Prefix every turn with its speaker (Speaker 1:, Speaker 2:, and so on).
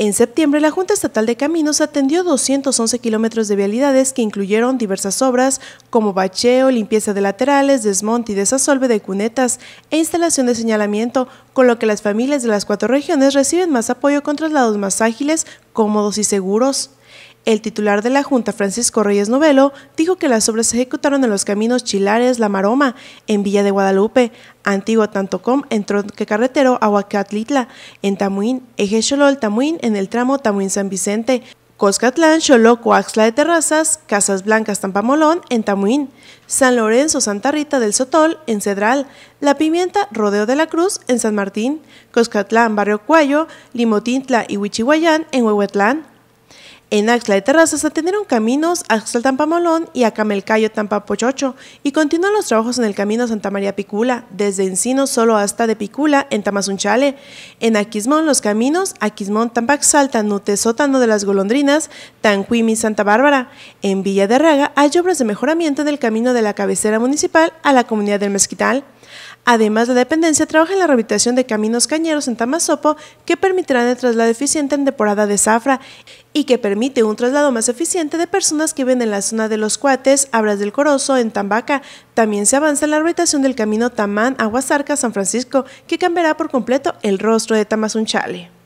Speaker 1: En septiembre, la Junta Estatal de Caminos atendió 211 kilómetros de vialidades que incluyeron diversas obras como bacheo, limpieza de laterales, desmonte y desasolve de cunetas e instalación de señalamiento, con lo que las familias de las cuatro regiones reciben más apoyo con traslados más ágiles, cómodos y seguros. El titular de la Junta, Francisco Reyes Novelo, dijo que las obras se ejecutaron en los caminos Chilares, La Maroma, en Villa de Guadalupe, Antigua Tantocom, en Tronque Carretero, Aguacatlitla, en Tamuín, Eje Xolol, Tamuín, en el tramo Tamuín-San Vicente, Coscatlán, Xoloco, Axla de Terrazas, Casas Blancas, Tampamolón, en Tamuín, San Lorenzo, Santa Rita del Sotol, en Cedral, La Pimienta, Rodeo de la Cruz, en San Martín, Coscatlán, Barrio Cuayo, Limotintla y Huichihuayán, en Huehuetlán, en Axla de Terrazas atendieron caminos a Tampamolón y Acamelcayo Tampapochocho y continúan los trabajos en el camino Santa María Picula, desde Encino solo hasta de Picula en Tamazunchale. En Aquismón los caminos Aquismón Tampaxalta, Nute Sótano de las Golondrinas, Tanquimi Santa Bárbara. En Villa de Raga hay obras de mejoramiento del camino de la cabecera municipal a la comunidad del Mezquital. Además, la dependencia trabaja en la rehabilitación de caminos cañeros en Tamazopo que permitirán el traslado eficiente en temporada de zafra y que permite un traslado más eficiente de personas que viven en la zona de Los Cuates, Abras del Corozo, en Tambaca. También se avanza en la rehabilitación del camino Tamán, Aguasarca, San Francisco, que cambiará por completo el rostro de Tamazunchale.